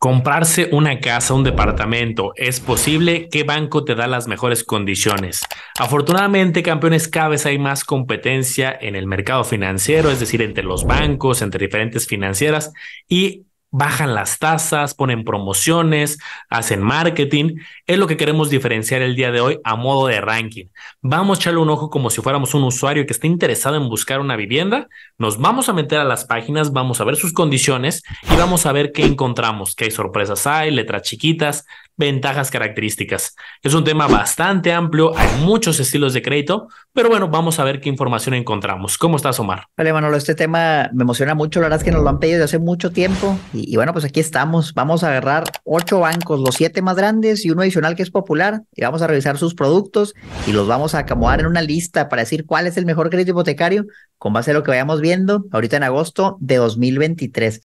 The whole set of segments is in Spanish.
Comprarse una casa, un departamento, ¿es posible? que banco te da las mejores condiciones? Afortunadamente, campeones, cada vez hay más competencia en el mercado financiero, es decir, entre los bancos, entre diferentes financieras, y bajan las tasas, ponen promociones, hacen marketing. Es lo que queremos diferenciar el día de hoy a modo de ranking. Vamos a echarle un ojo como si fuéramos un usuario que está interesado en buscar una vivienda. Nos vamos a meter a las páginas, vamos a ver sus condiciones y vamos a ver qué encontramos, qué sorpresas hay, letras chiquitas, ventajas características. Es un tema bastante amplio, hay muchos estilos de crédito, pero bueno, vamos a ver qué información encontramos. ¿Cómo estás, Omar? Vale, Manolo, este tema me emociona mucho, la verdad es que nos lo han pedido desde hace mucho tiempo y, y bueno, pues aquí estamos. Vamos a agarrar ocho bancos, los siete más grandes y uno adicional que es popular y vamos a revisar sus productos y los vamos a acomodar en una lista para decir cuál es el mejor crédito hipotecario con base a lo que vayamos viendo ahorita en agosto de 2023.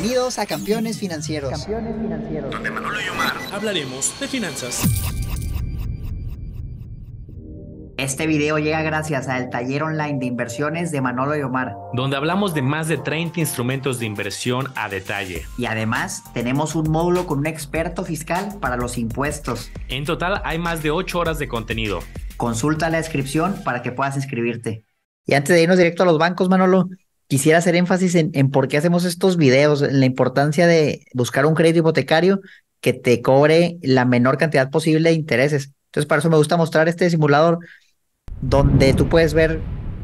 Bienvenidos a Campeones Financieros. Campeones Financieros. Donde Manolo y Omar hablaremos de finanzas. Este video llega gracias al taller online de inversiones de Manolo y Omar, donde hablamos de más de 30 instrumentos de inversión a detalle. Y además tenemos un módulo con un experto fiscal para los impuestos. En total hay más de 8 horas de contenido. Consulta la descripción para que puedas inscribirte. Y antes de irnos directo a los bancos, Manolo, quisiera hacer énfasis en, por qué hacemos estos videos, en la importancia de buscar un crédito hipotecario que te cobre la menor cantidad posible de intereses. Entonces, para eso me gusta mostrar este simulador donde tú puedes ver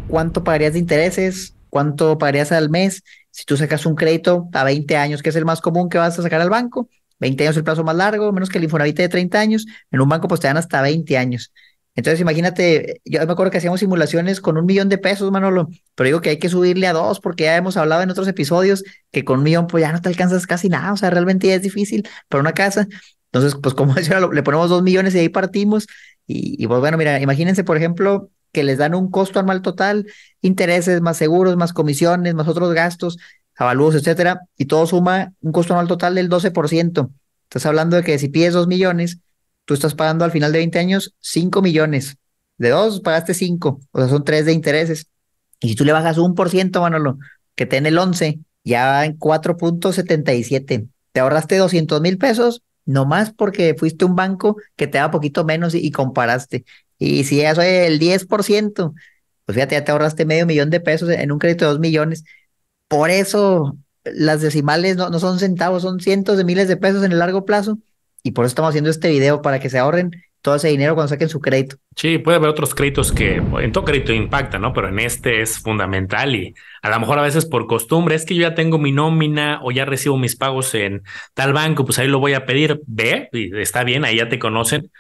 cuánto pagarías de intereses, cuánto pagarías al mes. Si tú sacas un crédito a 20 años, que es el más común que vas a sacar al banco, 20 años es el plazo más largo, menos que el Infonavit de 30 años, en un banco pues te dan hasta 20 años. Entonces, imagínate, yo me acuerdo que hacíamos simulaciones con un millón de pesos, Manolo, pero digo que hay que subirle a dos porque ya hemos hablado en otros episodios que con un millón pues ya no te alcanzas casi nada, o sea, realmente es difícil para una casa. Entonces, pues como decía, le ponemos dos millones y ahí partimos. Y, pues bueno, mira, imagínense, por ejemplo, que les dan un costo anual total, intereses, más seguros, más comisiones, más otros gastos, avalúos, etcétera, y todo suma un costo anual total del 12%. Estás hablando de que si pides dos millones, tú estás pagando al final de 20 años 5 millones. De dos pagaste 5, o sea, son 3 de intereses. Y si tú le bajas un por ciento, Manolo, que te en el 11, ya en 4.77, te ahorraste 200 mil pesos, no más porque fuiste un banco que te daba poquito menos y, comparaste. Y si eso es el 10%, pues fíjate, ya te ahorraste medio millón de pesos en un crédito de 2 millones. Por eso las decimales no, no son centavos, son cientos de miles de pesos en el largo plazo y por eso estamos haciendo este video para que se ahorren todo ese dinero cuando saquen su crédito. Sí, puede haber otros créditos que en todo crédito impacta, ¿no? Pero en este es fundamental y a lo mejor a veces por costumbre es que yo ya tengo mi nómina o ya recibo mis pagos en tal banco, pues ahí lo voy a pedir, ve, y está bien, ahí ya te conocen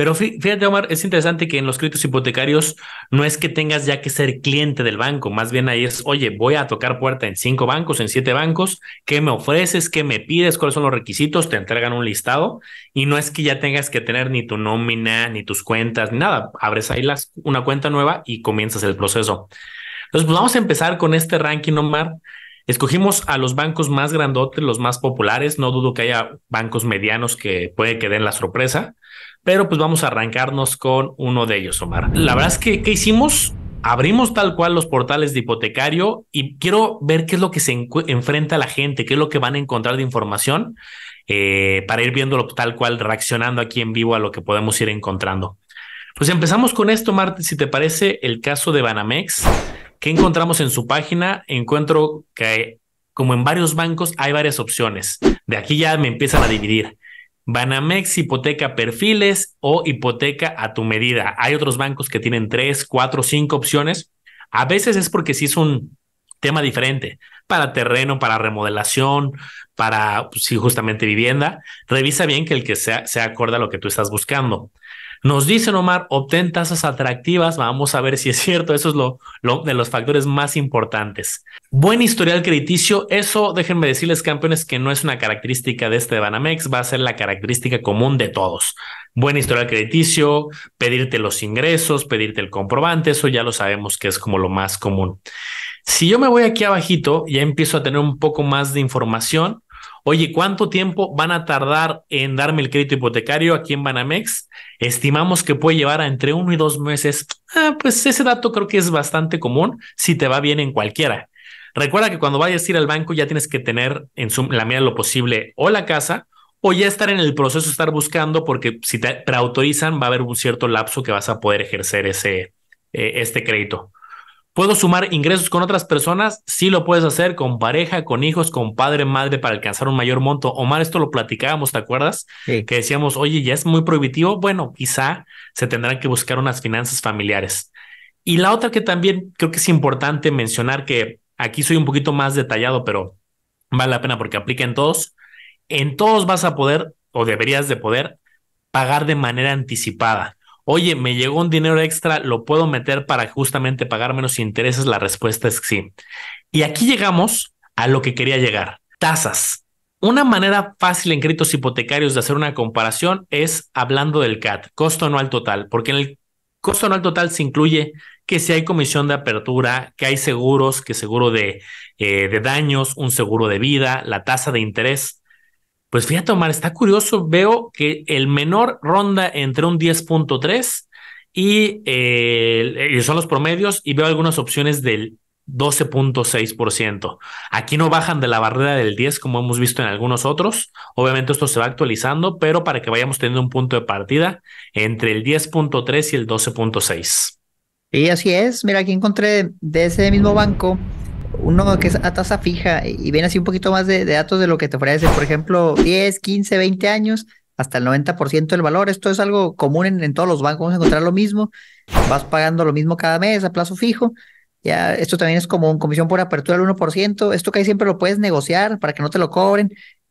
pero fíjate, Omar, es interesante que en los créditos hipotecarios no es que tengas ya que ser cliente del banco, más bien ahí es, oye, voy a tocar puerta en cinco bancos, en siete bancos, ¿qué me ofreces? ¿Qué me pides? ¿Cuáles son los requisitos? Te entregan un listado y no es que ya tengas que tener ni tu nómina, ni tus cuentas, ni nada. Abres ahí una cuenta nueva y comienzas el proceso. Entonces, pues vamos a empezar con este ranking, Omar. Escogimos a los bancos más grandotes, los más populares. No dudo que haya bancos medianos que puede que den la sorpresa, pero pues vamos a arrancarnos con uno de ellos, Omar. La verdad es que, ¿qué hicimos? Abrimos tal cual los portales de hipotecario y quiero ver qué es lo que se enfrenta la gente, qué es lo que van a encontrar de información eh, para ir viéndolo tal cual, reaccionando aquí en vivo a lo que podemos ir encontrando. Pues empezamos con esto, Marte, si te parece, el caso de Banamex. ¿Qué encontramos en su página? Encuentro que como en varios bancos hay varias opciones. De aquí ya me empiezan a dividir. Banamex hipoteca perfiles o hipoteca a tu medida. Hay otros bancos que tienen tres, cuatro, cinco opciones. A veces es porque si es un tema diferente para terreno, para remodelación, para si pues justamente vivienda. Revisa bien que el que sea, se acorde a lo que tú estás buscando. Nos dicen, Omar, obtén tasas atractivas. Vamos a ver si es cierto. Eso es lo, de los factores más importantes. Buen historial crediticio. Eso, déjenme decirles, campeones, que no es una característica de este de Banamex. Va a ser la característica común de todos. Buen historial crediticio, pedirte los ingresos, pedirte el comprobante. Eso ya lo sabemos que es como lo más común. Si yo me voy aquí abajito, ya empiezo a tener un poco más de información Oye, ¿cuánto tiempo van a tardar en darme el crédito hipotecario aquí en Banamex? Estimamos que puede llevar a entre uno y dos meses. Ah, pues ese dato creo que es bastante común si te va bien en cualquiera. Recuerda que cuando vayas a ir al banco ya tienes que tener en la medida de lo posible o la casa o ya estar en el proceso de estar buscando porque si te, preautorizan, va a haber un cierto lapso que vas a poder ejercer ese, eh, este crédito. ¿Puedo sumar ingresos con otras personas? Sí lo puedes hacer con pareja, con hijos, con padre, madre para alcanzar un mayor monto. Omar, esto lo platicábamos, ¿te acuerdas? Que decíamos, oye, ya es muy prohibitivo. Bueno, quizá se tendrán que buscar unas finanzas familiares. Y la otra que también creo que es importante mencionar, que aquí soy un poquito más detallado, pero vale la pena porque aplica en todos. En todos vas a poder o deberías de poder pagar de manera anticipada oye, me llegó un dinero extra, lo puedo meter para justamente pagar menos intereses, la respuesta es sí. Y aquí llegamos a lo que quería llegar, tasas. Una manera fácil en créditos hipotecarios de hacer una comparación es hablando del CAT, costo anual total, porque en el costo anual total se incluye que si hay comisión de apertura, que hay seguros, que seguro de, eh, de daños, un seguro de vida, la tasa de interés. Pues fíjate, Omar, está curioso. Veo que el menor ronda entre un 10.3 eh, y, son los promedios y veo algunas opciones del 12.6%. Aquí no bajan de la barrera del 10 como hemos visto en algunos otros. Obviamente esto se va actualizando, pero para que vayamos teniendo un punto de partida entre el 10.3 y el 12.6. Y así es. Mira, aquí encontré de ese mismo banco uno que es a tasa fija y viene así un poquito más de, datos de lo que te ofrece, por ejemplo, 10, 15, 20 años, hasta el 90% del valor. Esto es algo común en, todos los bancos, vamos a encontrar lo mismo, vas pagando lo mismo cada mes a plazo fijo. Ya, esto también es como una comisión por apertura del 1%. Esto que hay siempre lo puedes negociar para que no te lo cobren.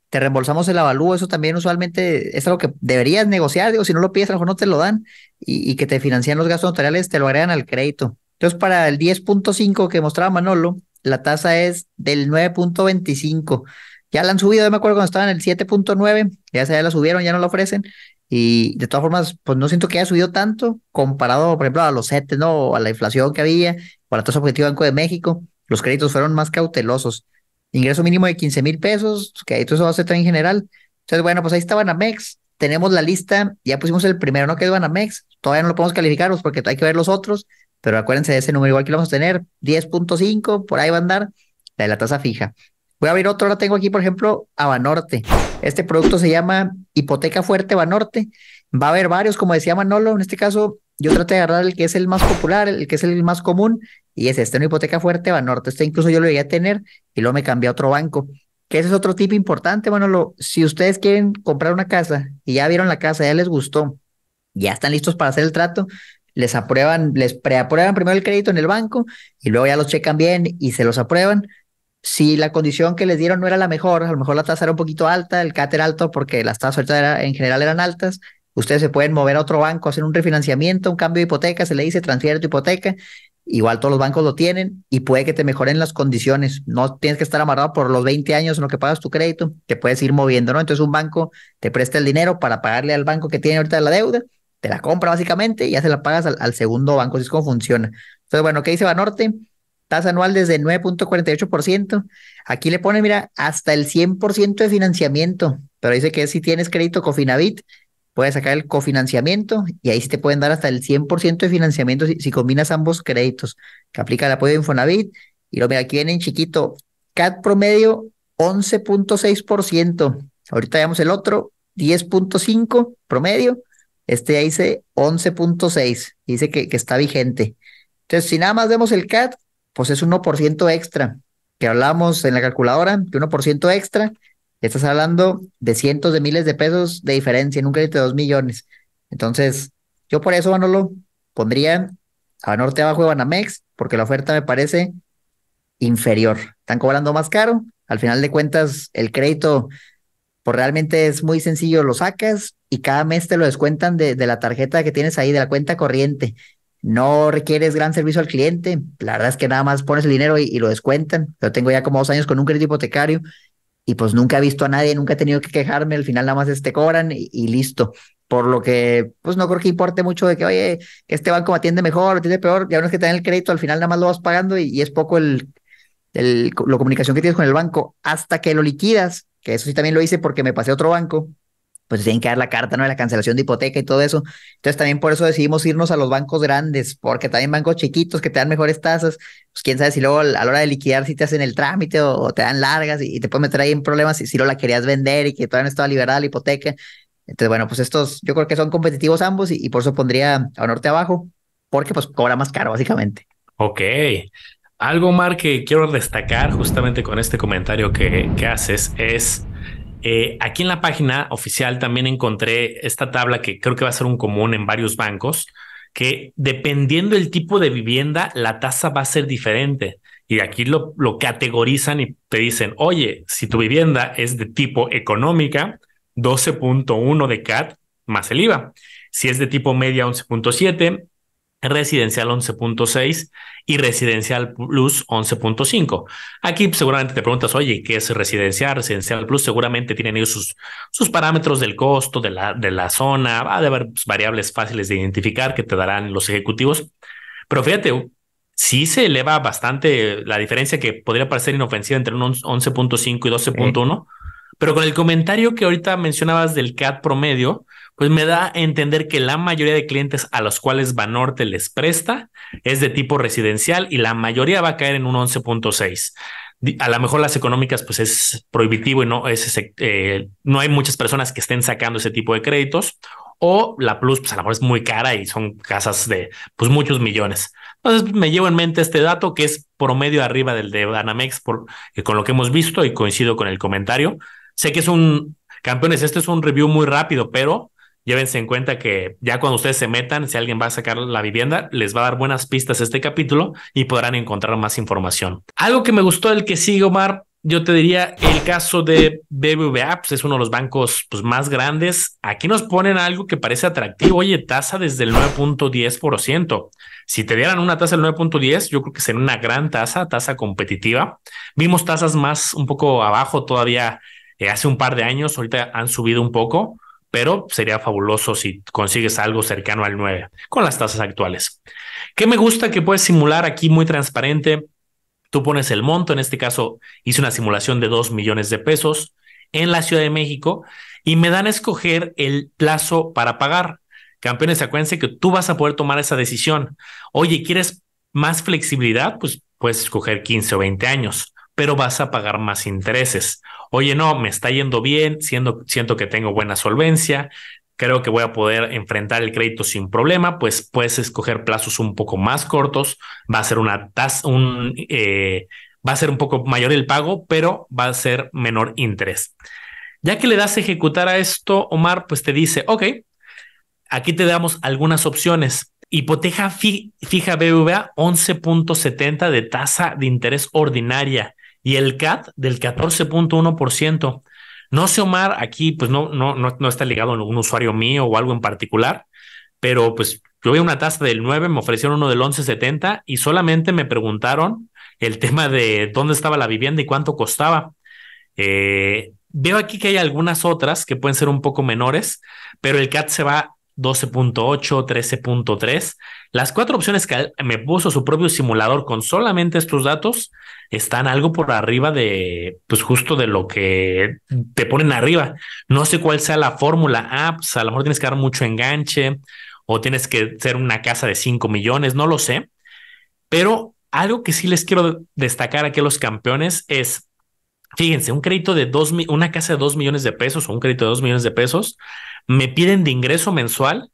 Te reembolsamos el avalúo. Eso también usualmente es algo que deberías negociar. Digo, si no lo pides, a lo mejor no te lo dan y, y que te financian los gastos notariales, te lo agregan al crédito. Entonces, para el 10.5 que mostraba Manolo, la tasa es del 9.25. Ya la han subido, yo me acuerdo cuando estaban en el 7.9, ya, se la subieron, ya no la ofrecen. Y de todas formas, pues no siento que haya subido tanto comparado, por ejemplo, a los 7, ¿no? A la inflación que había, o la tasa objetiva Banco de México. Los créditos fueron más cautelosos. Ingreso mínimo de 15 mil pesos, todo eso va a ser en general. Entonces, bueno, pues ahí está Banamex. Tenemos la lista, ya pusimos el primero, ¿no? Que es Banamex. Todavía no lo podemos calificar pues, porque hay que ver los otros. Pero acuérdense de ese número igual que lo vamos a tener, 10.5, por ahí va a andar, la de la tasa fija. Voy a ver otro, lo tengo aquí, por ejemplo, a Banorte. Este producto se llama Hipoteca Fuerte Banorte. Va a haber varios, como decía Manolo, en este caso yo traté de agarrar el que es el más popular, el que es el más común, y es este, una hipoteca fuerte Banorte. Este incluso yo lo llegué a tener y luego me cambié a otro banco. Que ese es otro tip importante, Manolo. Si ustedes quieren comprar una casa y ya vieron la casa, ya les gustó, ya están listos para hacer el trato, les aprueban, les preaprueban primero el crédito en el banco y luego ya los checan bien y se los aprueban. Si la condición que les dieron no era la mejor, a lo mejor la tasa era un poquito alta, el cáter alto, porque las tasas ahorita en general eran altas, ustedes se pueden mover a otro banco, hacer un refinanciamiento, un cambio de hipoteca, se le dice transfiere tu hipoteca, igual todos los bancos lo tienen y puede que te mejoren las condiciones. No tienes que estar amarrado por los 20 años en lo que pagas tu crédito, te puedes ir moviendo, ¿no? Entonces un banco te presta el dinero para pagarle al banco que tiene ahorita la deuda te la compra básicamente y ya se la pagas al, segundo banco, así es como funciona. Entonces, bueno, ¿qué dice Banorte? Tasa anual desde 9.48%. Aquí le pone, mira, hasta el 100% de financiamiento, pero dice que si tienes crédito Cofinavit, puedes sacar el cofinanciamiento y ahí sí te pueden dar hasta el 100% de financiamiento si, combinas ambos créditos, que aplica el apoyo de Infonavit. Y lo mira, aquí viene en chiquito, CAT promedio 11.6%. Ahorita veamos el otro, 10.5 promedio este dice 11.6, dice que, que, está vigente. Entonces, si nada más vemos el CAT, pues es 1% extra, que hablamos en la calculadora, que 1% extra, estás hablando de cientos de miles de pesos de diferencia en un crédito de 2 millones. Entonces, yo por eso, lo pondría a Norte abajo de Banamex, porque la oferta me parece inferior. Están cobrando más caro. Al final de cuentas, el crédito, pues realmente es muy sencillo, lo sacas, y cada mes te lo descuentan de, la tarjeta que tienes ahí, de la cuenta corriente. No requieres gran servicio al cliente. La verdad es que nada más pones el dinero y, lo descuentan. Yo tengo ya como dos años con un crédito hipotecario y pues nunca he visto a nadie, nunca he tenido que quejarme. Al final nada más te este cobran y, listo. Por lo que, pues no creo que importe mucho de que, oye, este banco me atiende mejor, me atiende peor. Ya no es que te el crédito, al final nada más lo vas pagando y, es poco el, el, la comunicación que tienes con el banco hasta que lo liquidas, que eso sí también lo hice porque me pasé a otro banco pues tienen que dar la carta, ¿no? La cancelación de hipoteca y todo eso. Entonces también por eso decidimos irnos a los bancos grandes, porque también bancos chiquitos que te dan mejores tasas, pues quién sabe si luego a la hora de liquidar si te hacen el trámite o, te dan largas y, te pueden meter ahí en problemas si, si lo la querías vender y que todavía no estaba liberada la hipoteca. Entonces, bueno, pues estos yo creo que son competitivos ambos y, por eso pondría a norte abajo, porque pues cobra más caro básicamente. Ok. Algo, más que quiero destacar justamente con este comentario que, que haces es eh, aquí en la página oficial también encontré esta tabla que creo que va a ser un común en varios bancos, que dependiendo del tipo de vivienda, la tasa va a ser diferente. Y aquí lo, lo categorizan y te dicen, oye, si tu vivienda es de tipo económica, 12.1 de CAT más el IVA. Si es de tipo media, 11.7. Residencial 11.6 y Residencial Plus 11.5. Aquí pues, seguramente te preguntas, oye, ¿qué es Residencial? Residencial Plus seguramente tienen ellos sus, parámetros del costo, de la, de la zona, va a haber pues, variables fáciles de identificar que te darán los ejecutivos. Pero fíjate, si se eleva bastante la diferencia que podría parecer inofensiva entre un 11.5 y 12.1. Pero con el comentario que ahorita mencionabas del CAT promedio, pues me da a entender que la mayoría de clientes a los cuales Banorte les presta es de tipo residencial y la mayoría va a caer en un 11.6 a lo mejor las económicas pues es prohibitivo y no es eh, no hay muchas personas que estén sacando ese tipo de créditos o la plus pues a lo mejor es muy cara y son casas de pues muchos millones entonces me llevo en mente este dato que es promedio arriba del de Banamex por eh, con lo que hemos visto y coincido con el comentario Sé que es un, campeones, Esto es un review muy rápido, pero llévense en cuenta que ya cuando ustedes se metan, si alguien va a sacar la vivienda, les va a dar buenas pistas este capítulo y podrán encontrar más información. Algo que me gustó del que sigue, Omar, yo te diría el caso de BBVA, Apps, es uno de los bancos pues, más grandes. Aquí nos ponen algo que parece atractivo. Oye, tasa desde el 9.10%. Si te dieran una tasa del 9.10, yo creo que sería una gran tasa, tasa competitiva. Vimos tasas más un poco abajo todavía eh, hace un par de años, ahorita han subido un poco, pero sería fabuloso si consigues algo cercano al 9 con las tasas actuales. ¿Qué me gusta que puedes simular aquí muy transparente? Tú pones el monto, en este caso hice una simulación de 2 millones de pesos en la Ciudad de México y me dan a escoger el plazo para pagar. Campeones, acuérdense que tú vas a poder tomar esa decisión. Oye, ¿quieres más flexibilidad? Pues puedes escoger 15 o 20 años pero vas a pagar más intereses. Oye, no, me está yendo bien, siento que tengo buena solvencia, creo que voy a poder enfrentar el crédito sin problema, pues puedes escoger plazos un poco más cortos, va a ser una tasa, un, eh, va a ser un poco mayor el pago, pero va a ser menor interés. Ya que le das a ejecutar a esto, Omar, pues te dice, ok, aquí te damos algunas opciones. Hipoteca fija BBVA 11.70 de tasa de interés ordinaria y el CAT del 14.1%. No sé, Omar, aquí pues no, no, no, está ligado a ningún usuario mío o algo en particular, pero pues yo vi una tasa del 9, me ofrecieron uno del 11.70 y solamente me preguntaron el tema de dónde estaba la vivienda y cuánto costaba. Eh, veo aquí que hay algunas otras que pueden ser un poco menores, pero el CAT se va 12.8, 13.3. Las cuatro opciones que me puso su propio simulador con solamente estos datos están algo por arriba de, pues justo de lo que te ponen arriba. No sé cuál sea la fórmula. Apps, a lo mejor tienes que dar mucho enganche o tienes que ser una casa de 5 millones, no lo sé. Pero algo que sí les quiero destacar aquí a los campeones es Fíjense, un crédito de dos, una casa de dos millones de pesos o un crédito de dos millones de pesos, me piden de ingreso mensual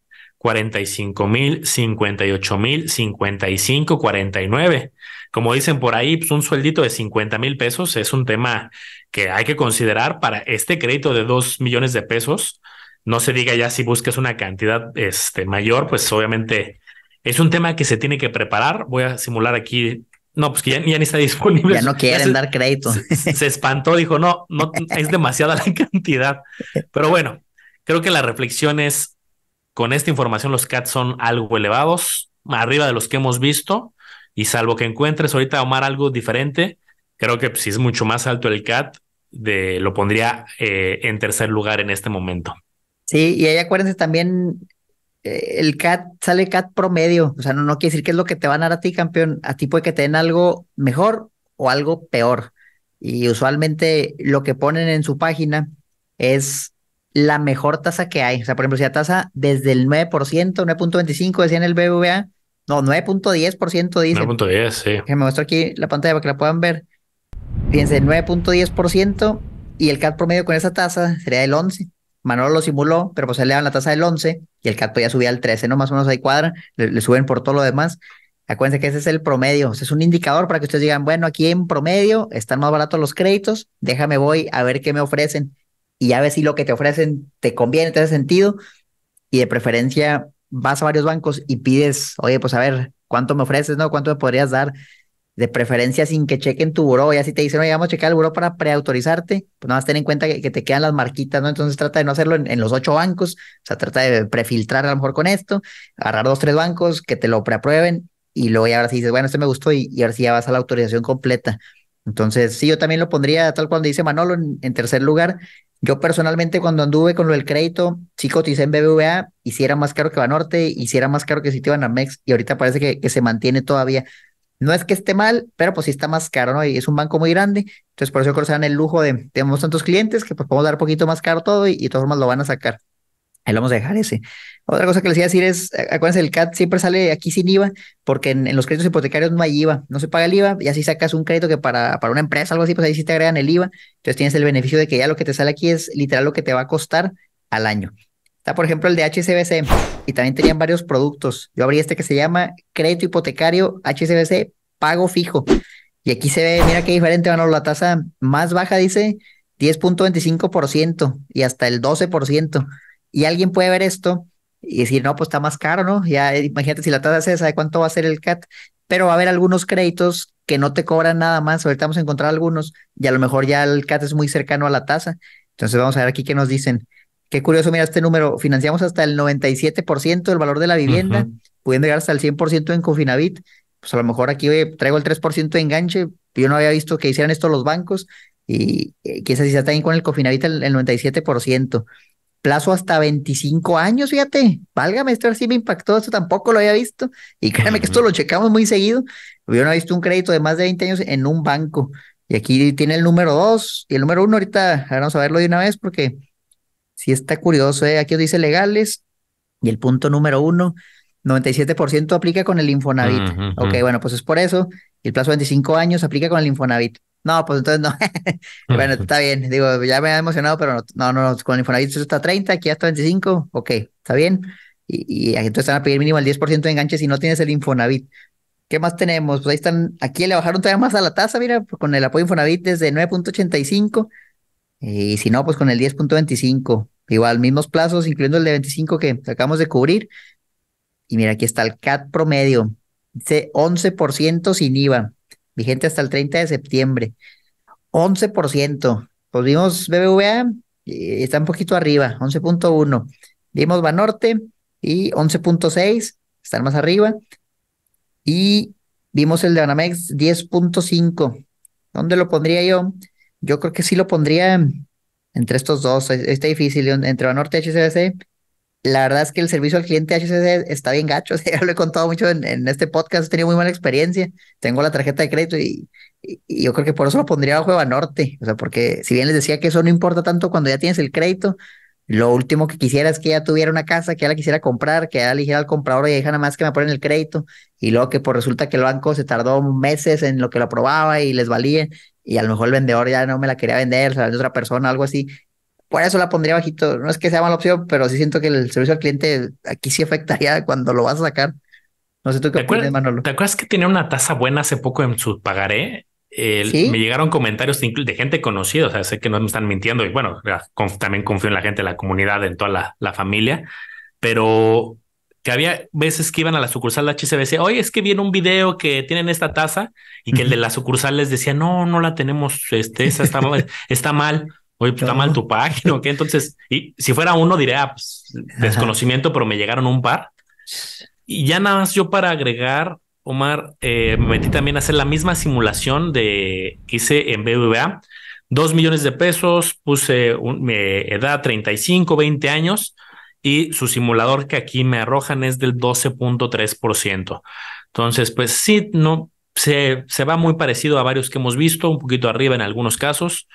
cinco mil, ocho mil, y 49. Como dicen por ahí, pues, un sueldito de 50 mil pesos es un tema que hay que considerar para este crédito de dos millones de pesos. No se diga ya si buscas una cantidad este, mayor, pues obviamente es un tema que se tiene que preparar. Voy a simular aquí no, pues que ya, ni está disponible. Ya no quieren dar crédito. Se, espantó, dijo, no, no, es demasiada la cantidad. Pero bueno, creo que la reflexión es, con esta información los CAT son algo elevados, arriba de los que hemos visto, y salvo que encuentres ahorita, Omar, algo diferente, creo que si pues, es mucho más alto el cat, de, lo pondría eh, en tercer lugar en este momento. Sí, y ahí acuérdense también eh, el CAT sale CAT promedio, o sea, no, no quiere decir que es lo que te van a dar a ti, campeón. A ti puede que te den algo mejor o algo peor. Y usualmente lo que ponen en su página es la mejor tasa que hay. O sea, por ejemplo, si la tasa desde el 9%, 9.25, decía en el BBVA, no, 9.10% dice. 9.10, sí. Que me muestro aquí la pantalla para que la puedan ver. Fíjense, 9.10% y el CAT promedio con esa tasa sería el 11. Manolo lo simuló, pero pues se le dan la tasa del 11 y el Cat ya subía al 13, ¿no? Más o menos ahí cuadra, le, suben por todo lo demás. Acuérdense que ese es el promedio, es un indicador para que ustedes digan, bueno, aquí en promedio están más baratos los créditos, déjame voy a ver qué me ofrecen y ya ver si lo que te ofrecen te conviene, te hace sentido y de preferencia vas a varios bancos y pides, oye, pues a ver, ¿cuánto me ofreces, no? ¿Cuánto me podrías dar? de preferencia sin que chequen tu buró, ya si te dicen, oye, vamos a checar el buró para preautorizarte, pues nada más ten en cuenta que, te quedan las marquitas, ¿no? Entonces trata de no hacerlo en, los ocho bancos, o sea, trata de prefiltrar a lo mejor con esto, agarrar dos, tres bancos, que te lo preaprueben, y luego ya ver si dices, bueno, este me gustó, y, ahora sí ya vas a la autorización completa. Entonces, sí, yo también lo pondría tal cuando dice Manolo en, tercer lugar. Yo personalmente cuando anduve con lo del crédito, sí coticé en BBVA, hiciera más caro que Banorte, hiciera si más caro que si a Citibanamex y ahorita parece que, que se mantiene todavía. No es que esté mal, pero pues sí está más caro, ¿no? Y es un banco muy grande. Entonces, por eso creo que se dan el lujo de, tenemos tantos clientes que pues podemos dar un poquito más caro todo y, de todas formas lo van a sacar. Ahí lo vamos a dejar ese. Otra cosa que les iba a decir es, eh, acuérdense, el CAT siempre sale aquí sin IVA, porque en, los créditos hipotecarios no hay IVA, no se paga el IVA, y así sacas un crédito que para, para una empresa, algo así, pues ahí sí te agregan el IVA, entonces tienes el beneficio de que ya lo que te sale aquí es literal lo que te va a costar al año. Está, por ejemplo, el de HCBC y también tenían varios productos. Yo abrí este que se llama Crédito Hipotecario HCBC Pago Fijo. Y aquí se ve, mira qué diferente, bueno, la tasa más baja dice 10.25% y hasta el 12%. Y alguien puede ver esto y decir, no, pues está más caro, ¿no? Ya imagínate si la tasa es esa, ¿de cuánto va a ser el CAT? Pero va a haber algunos créditos que no te cobran nada más. Ahorita vamos a encontrar algunos y a lo mejor ya el CAT es muy cercano a la tasa. Entonces vamos a ver aquí qué nos dicen. Qué curioso, mira este número. Financiamos hasta el 97% del valor de la vivienda, pudiendo llegar hasta el 100% en Cofinavit. Pues a lo mejor aquí eh, traigo el 3% de enganche. Yo no había visto que hicieran esto los bancos y eh, quizás está ahí con el Cofinavit el, 97%. Plazo hasta 25 años, fíjate. Válgame, esto sí me impactó, esto tampoco lo había visto. Y créeme que esto lo checamos muy seguido. Yo no he visto un crédito de más de 20 años en un banco. Y aquí tiene el número 2 y el número 1 ahorita vamos a verlo de una vez porque si está curioso, ¿eh? aquí os dice legales. Y el punto número uno, 97% aplica con el Infonavit. ok, bueno, pues es por eso. el plazo de 25 años aplica con el Infonavit. No, pues entonces no. bueno, está bien. Digo, ya me ha emocionado, pero no, no, no. Con el Infonavit eso está 30, aquí hasta 25. Ok, está bien. Y, y entonces van a pedir mínimo el 10% de enganche si no tienes el Infonavit. ¿Qué más tenemos? Pues ahí están, aquí le bajaron todavía más a la tasa, mira, pues con el apoyo Infonavit desde 9.85 eh, y si no, pues con el 10.25. Igual, mismos plazos, incluyendo el de 25 que acabamos de cubrir. Y mira, aquí está el CAT promedio. Dice 11% sin IVA, vigente hasta el 30 de septiembre. 11%. Pues vimos BBVA, eh, está un poquito arriba, 11.1. Vimos Banorte y 11.6, están más arriba. Y vimos el de Banamex 10.5. ¿Dónde lo pondría yo? Yo creo que sí lo pondría entre estos dos, está difícil entre Banorte y hcc La verdad es que el servicio al cliente de está bien gacho. O lo he contado mucho en, este podcast, he tenido muy mala experiencia. Tengo la tarjeta de crédito y, yo creo que por eso lo pondría bajo norte Banorte. O sea, porque si bien les decía que eso no importa tanto cuando ya tienes el crédito, lo último que quisiera es que ya tuviera una casa, que ya la quisiera comprar, que ya eligiera al comprador y deja nada más que me ponen el crédito. Y luego que por pues resulta que el banco se tardó meses en lo que lo aprobaba y les valía y a lo mejor el vendedor ya no me la quería vender, se la otra persona, algo así. Por eso la pondría bajito. No es que sea mala opción, pero sí siento que el servicio al cliente aquí sí afectaría cuando lo vas a sacar. No sé tú qué opinas, Manolo. ¿Te acuerdas que tenía una tasa buena hace poco en su pagaré? ¿Sí? Me llegaron comentarios de gente conocida, o sea, sé que no me están mintiendo y bueno, también confío en la gente, en la comunidad, en toda la, la familia, pero que había veces que iban a la sucursal de HCBC, oye, es que viene un video que tienen esta tasa... y que el de la sucursal les decía, no, no la tenemos, este, está, mal, está mal, oye, pues, está mal tu página, ¿ok? Entonces, y si fuera uno diría, ah, pues, desconocimiento, pero me llegaron un par. Y ya nada más yo para agregar, Omar, eh, me metí también a hacer la misma simulación de que hice en BBVA, dos millones de pesos, puse un, edad 35, 20 años, y su simulador que aquí me arrojan es del 12.3%. Entonces, pues sí, no se, va muy parecido a varios que hemos visto, un poquito arriba en algunos casos.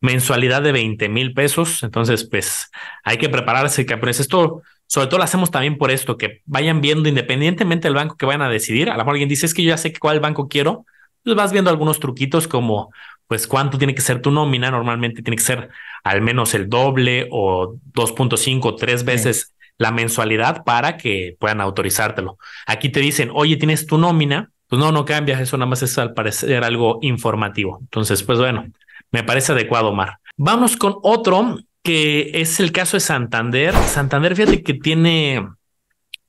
Mensualidad de 20 mil pesos. Entonces, pues hay que prepararse, que pues Esto, sobre todo, lo hacemos también por esto, que vayan viendo independientemente del banco que vayan a decidir. A lo mejor alguien dice, es que yo ya sé cuál banco quiero. Pues vas viendo algunos truquitos como pues cuánto tiene que ser tu nómina, normalmente tiene que ser al menos el doble o 2.5, tres veces la mensualidad para que puedan autorizártelo. Aquí te dicen, oye, tienes tu nómina, pues no, no cambias, eso nada más es al parecer algo informativo. Entonces, pues bueno, me parece adecuado, Omar. Vamos con otro que es el caso de Santander. Santander, fíjate que tiene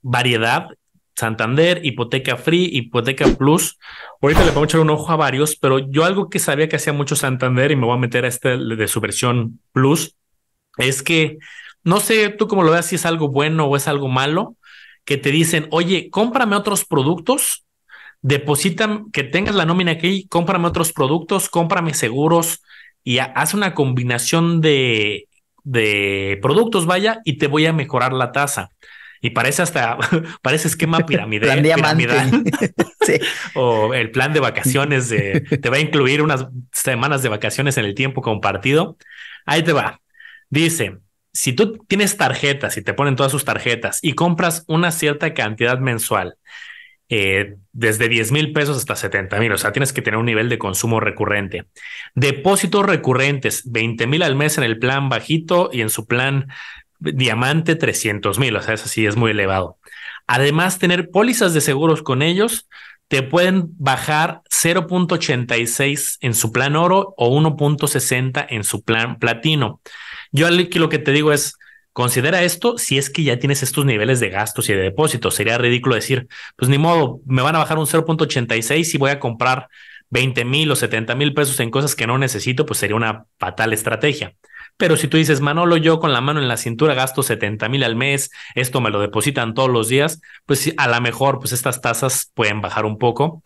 variedad Santander, Hipoteca Free, Hipoteca Plus. Ahorita le vamos a echar un ojo a varios, pero yo algo que sabía que hacía mucho Santander y me voy a meter a este de su versión Plus es que no sé tú cómo lo veas si es algo bueno o es algo malo, que te dicen, oye, cómprame otros productos, depositan que tengas la nómina aquí, cómprame otros productos, cómprame seguros y haz una combinación de, de productos, vaya, y te voy a mejorar la tasa y parece hasta, parece esquema piramidal. piramidal. O el plan de vacaciones de, te va a incluir unas semanas de vacaciones en el tiempo compartido. Ahí te va. Dice, si tú tienes tarjetas y te ponen todas sus tarjetas y compras una cierta cantidad mensual, eh, desde 10 mil pesos hasta 70 mil, o sea, tienes que tener un nivel de consumo recurrente. Depósitos recurrentes, 20 mil al mes en el plan bajito y en su plan diamante 300 mil, o sea, eso sí es muy elevado. Además, tener pólizas de seguros con ellos te pueden bajar 0.86 en su plan oro o 1.60 en su plan platino. Yo aquí lo que te digo es, considera esto si es que ya tienes estos niveles de gastos y de depósitos. Sería ridículo decir, pues ni modo, me van a bajar un 0.86 y voy a comprar 20 mil o 70 mil pesos en cosas que no necesito, pues sería una fatal estrategia. Pero si tú dices, Manolo, yo con la mano en la cintura gasto 70 mil al mes, esto me lo depositan todos los días, pues a lo mejor pues estas tasas pueden bajar un poco.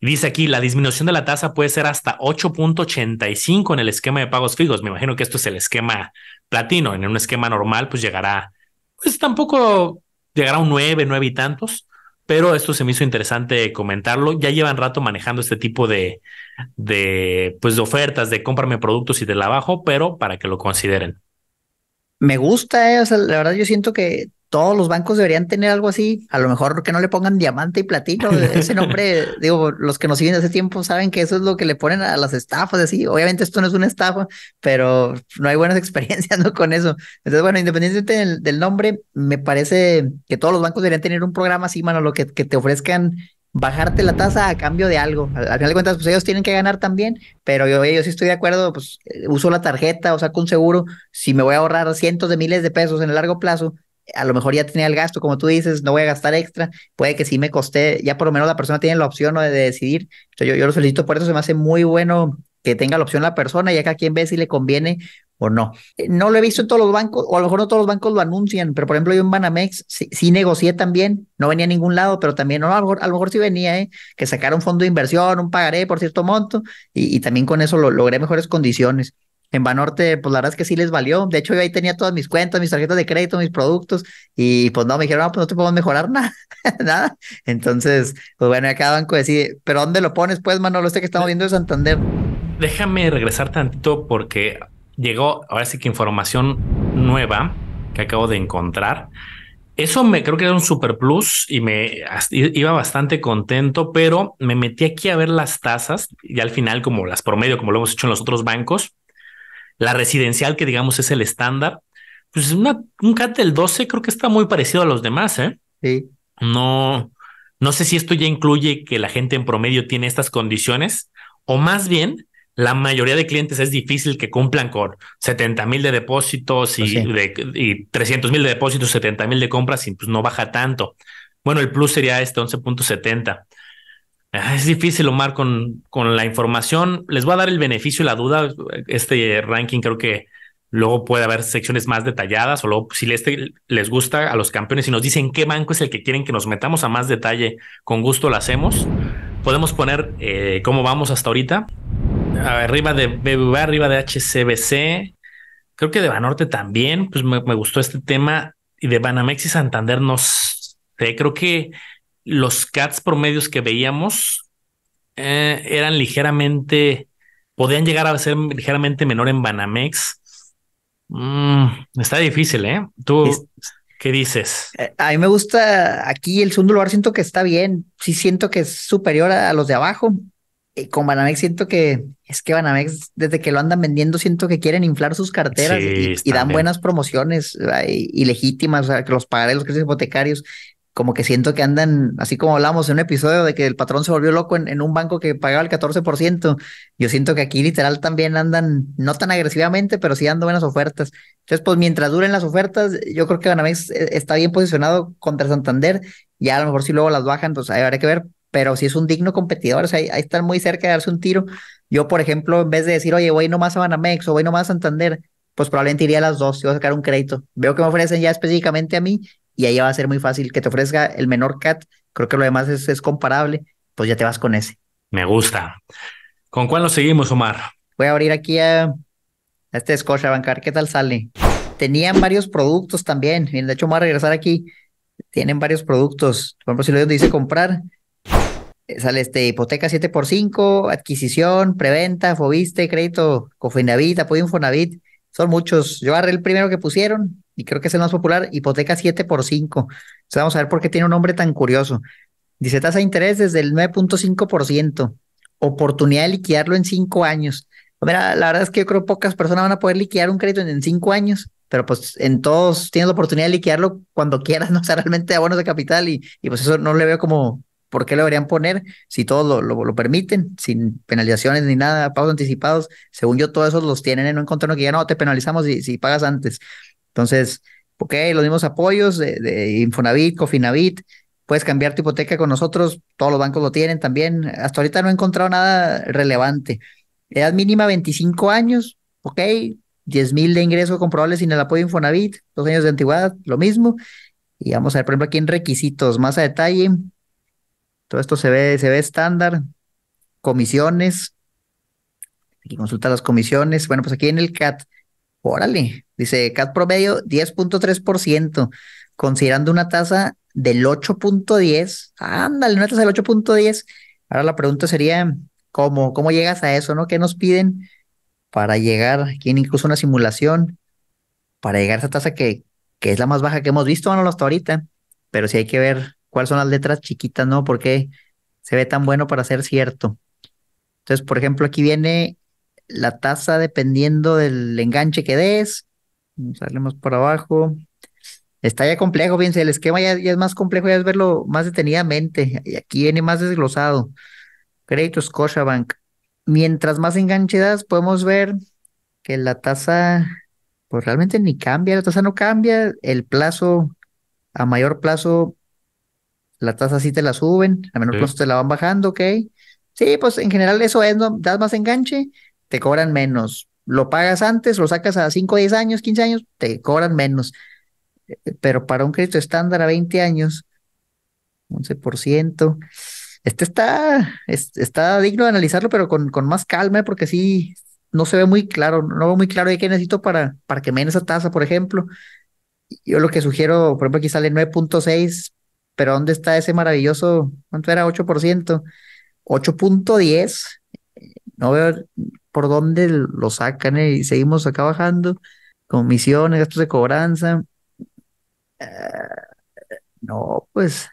Dice aquí, la disminución de la tasa puede ser hasta 8.85 en el esquema de pagos fijos. Me imagino que esto es el esquema platino. En un esquema normal, pues llegará, pues tampoco llegará a un 9, 9 y tantos pero esto se me hizo interesante comentarlo. Ya llevan rato manejando este tipo de, de, pues de ofertas, de cómprame productos y de la pero para que lo consideren. Me gusta, eh. la verdad yo siento que todos los bancos deberían tener algo así. A lo mejor que no le pongan diamante y platino. Ese nombre, digo, los que nos siguen hace tiempo saben que eso es lo que le ponen a las estafas. Así, obviamente esto no es una estafa, pero no hay buenas experiencias con eso. Entonces, bueno, independientemente del, nombre, me parece que todos los bancos deberían tener un programa así, mano, lo que, te ofrezcan bajarte la tasa a cambio de algo. Al, final de cuentas, pues ellos tienen que ganar también, pero yo, yo sí estoy de acuerdo, pues eh, uso la tarjeta o saco un seguro, si me voy a ahorrar cientos de miles de pesos en el largo plazo, a lo mejor ya tenía el gasto, como tú dices, no voy a gastar extra, puede que sí me coste, ya por lo menos la persona tiene la opción de decidir. yo, lo solicito por eso, se me hace muy bueno que tenga la opción la persona, y acá quien ve si le conviene o no. Eh, no lo he visto en todos los bancos, o a lo mejor no todos los bancos lo anuncian, pero por ejemplo yo en Banamex sí, negocié también, no venía a ningún lado, pero también no, a, lo mejor, sí venía, ¿eh? que sacara un fondo de inversión, un pagaré por cierto monto, y, también con eso lo, logré mejores condiciones en Banorte, pues la verdad es que sí les valió. De hecho, yo ahí tenía todas mis cuentas, mis tarjetas de crédito, mis productos, y pues no, me dijeron, ah, pues no te podemos mejorar nada, nada. Entonces, pues bueno, acá Banco decía, pero ¿dónde lo pones, pues, Manolo? Este que estamos viendo de Santander. Déjame regresar tantito porque llegó ahora sí que información nueva que acabo de encontrar. Eso me creo que era un super plus y me iba bastante contento, pero me metí aquí a ver las tasas y al final, como las promedio, como lo hemos hecho en los otros bancos, la residencial, que digamos es el estándar, pues una, un CAT del 12 creo que está muy parecido a los demás, ¿eh? Sí. No, no sé si esto ya incluye que la gente en promedio tiene estas condiciones o más bien la mayoría de clientes es difícil que cumplan con 70 mil de depósitos y, 300 pues mil de depósitos, 70 mil de compras y pues no baja tanto. Bueno, el plus sería este 11.70. Es difícil, Omar, con, con la información. Les voy a dar el beneficio y la duda. Este ranking creo que luego puede haber secciones más detalladas o luego si les, este les gusta a los campeones y nos dicen qué banco es el que quieren que nos metamos a más detalle, con gusto lo hacemos. Podemos poner eh, cómo vamos hasta ahorita. Arriba de BBVA, arriba de HCBC, creo que de Banorte también, pues me, gustó este tema. Y de Banamex y Santander, nos sé, creo que los cats promedios que veíamos eh, eran ligeramente, podían llegar a ser ligeramente menor en Banamex. Mm, está difícil, ¿eh? ¿Tú qué dices? Eh, a mí me gusta aquí el segundo lugar, siento que está bien, sí siento que es superior a, los de abajo. Y con Banamex siento que es que Banamex, desde que lo andan vendiendo, siento que quieren inflar sus carteras y, dan buenas promociones y, legítimas, o sea, que los pagaré los créditos hipotecarios como que siento que andan, así como hablamos en un episodio de que el patrón se volvió loco en, un banco que pagaba el 14%, yo siento que aquí literal también andan, no tan agresivamente, pero sí dando buenas ofertas. Entonces, pues mientras duren las ofertas, yo creo que Banamex eh, está bien posicionado contra Santander, Y a lo mejor si luego las bajan, pues ahí habrá que ver, pero si es un digno competidor, o sea, ahí, están muy cerca de darse un tiro. Yo, por ejemplo, en vez de decir, oye, voy nomás a Banamex o voy nomás a Santander, pues probablemente iría a las dos, Si voy a sacar un crédito. Veo que me ofrecen ya específicamente a mí y ahí va a ser muy fácil que te ofrezca el menor CAT. Creo que lo demás es, comparable, pues ya te vas con ese. Me gusta. ¿Con cuál nos seguimos, Omar? Voy a abrir aquí a, este Scotia Bancar qué tal sale. Tenían varios productos también. De hecho, vamos a regresar aquí. Tienen varios productos. Por ejemplo, si lo dice comprar, eh, sale este hipoteca 7x5, adquisición, preventa, Fobiste, crédito, Cofinavit, apoyo Infonavit. Son muchos. Yo agarré el primero que pusieron y creo que es el más popular, hipoteca 7 por 5. ...entonces vamos a ver por qué tiene un nombre tan curioso. Dice tasa de interés desde el 9.5%, oportunidad de liquidarlo en 5 años. Mira, la verdad es que yo creo que pocas personas van a poder liquidar un crédito en 5 años, pero pues en todos tienes la oportunidad de liquidarlo cuando quieras, ¿no? O sea, realmente abonos de capital y, y pues eso no le veo como por qué lo deberían poner si todos lo, lo, permiten, sin penalizaciones ni nada, pagos anticipados. Según yo, todos esos los tienen, en un contrato... que ya no te penalizamos si, si pagas antes. Entonces, ok, los mismos apoyos de, Infonavit, Cofinavit, puedes cambiar tu hipoteca con nosotros, todos los bancos lo tienen también. Hasta ahorita no he encontrado nada relevante. Edad mínima 25 años, ok, 10 mil de ingresos comprobables sin el apoyo de Infonavit, dos años de antigüedad, lo mismo. Y vamos a ver, por ejemplo, aquí en requisitos, más a detalle. Todo esto se ve, se ve estándar. Comisiones. Aquí consulta las comisiones. Bueno, pues aquí en el CAT Órale, dice CAT promedio 10.3%, considerando una tasa del 8.10. Ándale, una tasa del 8.10. Ahora la pregunta sería, ¿cómo, ¿cómo llegas a eso? ¿no? ¿Qué nos piden para llegar? Aquí incluso una simulación para llegar a esa tasa que, que es la más baja que hemos visto, hasta ahorita. Pero sí hay que ver cuáles son las letras chiquitas, ¿no? Porque se ve tan bueno para ser cierto. Entonces, por ejemplo, aquí viene la tasa dependiendo del enganche que des. más por abajo. Está ya complejo, fíjense, el esquema ya, es más complejo, ya es verlo más detenidamente. Y aquí viene más desglosado. Créditos Bank. Mientras más enganche das, podemos ver que la tasa, pues realmente ni cambia, la tasa no cambia. El plazo, a mayor plazo, la tasa sí te la suben, a menor plazo te la van bajando, ok. Sí, pues en general eso es, das más enganche, te cobran menos. Lo pagas antes, lo sacas a 5, 10 años, 15 años, te cobran menos. Pero para un crédito estándar a 20 años, 11%. Este está, está digno de analizarlo, pero con, con más calma, porque sí, no se ve muy claro, no veo muy claro de qué necesito para, para que me den esa tasa, por ejemplo. Yo lo que sugiero, por ejemplo, aquí sale 9.6, pero ¿dónde está ese maravilloso? ¿Cuánto era? 8%, 8.10. No veo por dónde lo sacan ¿eh? y seguimos acá bajando, comisiones, gastos de cobranza. Ah, no, pues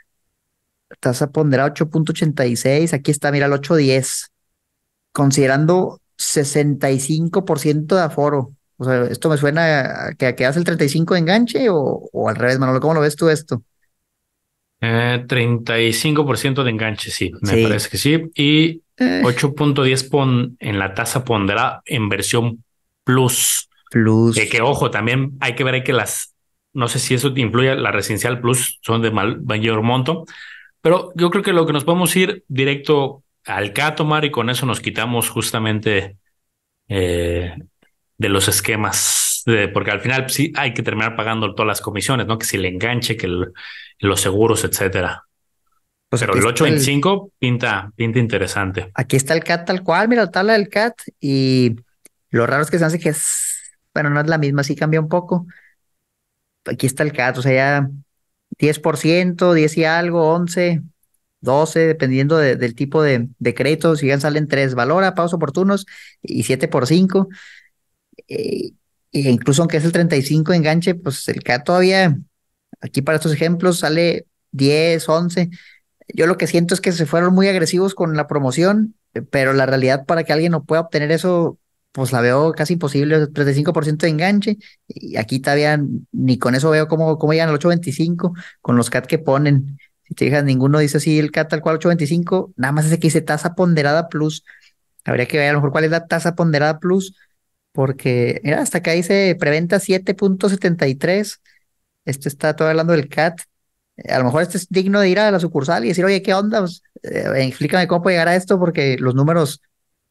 Estás tasa ponderada 8.86, aquí está, mira, el 8.10, considerando 65% de aforo. O sea, esto me suena a que, quedas el 35 de enganche o, al revés, Manolo, ¿cómo lo ves tú esto? Eh, 35% de enganche, sí, me parece que sí. Y 8.10 en la tasa pondrá en versión plus. Plus. que ojo, también hay que ver que las, no sé si eso te incluye la residencial plus, son de mayor monto, pero yo creo que lo que nos podemos ir directo al Catomar y con eso nos quitamos justamente eh, de los esquemas, porque al final pues sí hay que terminar pagando todas las comisiones, ¿no? Que si le enganche, que los seguros, etcétera. Pues el 825 pinta, pinta interesante. Aquí está el CAT tal cual, mira la tabla del CAT y lo raro es que se hace que es, bueno, no es la misma, sí cambia un poco. Aquí está el CAT, o sea, ya 10%, 10 y algo, 11, 12, dependiendo del tipo de, de, crédito. Si ya salen tres, valora, pagos oportunos y 7 por 5. Eh, e incluso aunque es el 35 enganche, pues el CAT todavía, aquí para estos ejemplos, sale 10, 11. Yo lo que siento es que se fueron muy agresivos con la promoción, pero la realidad para que alguien no pueda obtener eso, pues la veo casi imposible, 35% de enganche, y aquí todavía ni con eso veo cómo, cómo llegan al 8.25 con los CAT que ponen. Si te fijas, ninguno dice así el CAT tal cual 8.25, nada más ese que dice tasa ponderada plus. Habría que ver a lo mejor cuál es la tasa ponderada plus, porque mira, hasta acá dice preventa 7.73. Esto está todo hablando del CAT a lo mejor este es digno de ir a la sucursal y decir, oye, ¿qué onda? Pues, eh, explícame cómo puedo llegar a esto, porque los números,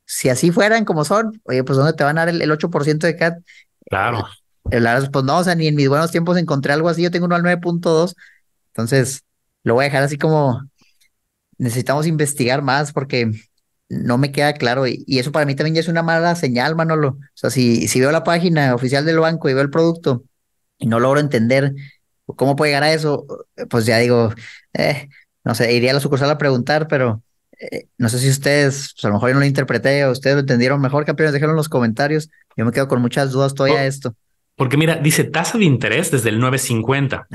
si así fueran como son, oye, pues ¿dónde te van a dar el, 8% de CAT? Claro. Eh, pues no, o sea, ni en mis buenos tiempos encontré algo así, yo tengo uno al 9.2, entonces lo voy a dejar así como necesitamos investigar más porque no me queda claro y, eso para mí también ya es una mala señal, Manolo. O sea, si, si veo la página oficial del banco y veo el producto y no logro entender ¿Cómo puede llegar a eso? Pues ya digo, eh, no sé, iría a la sucursal a preguntar, pero eh, no sé si ustedes, pues a lo mejor yo no lo interpreté o ustedes lo entendieron mejor, campeones, déjenlo en los comentarios. Yo me quedo con muchas dudas todavía oh, esto. Porque mira, dice tasa de interés desde el 950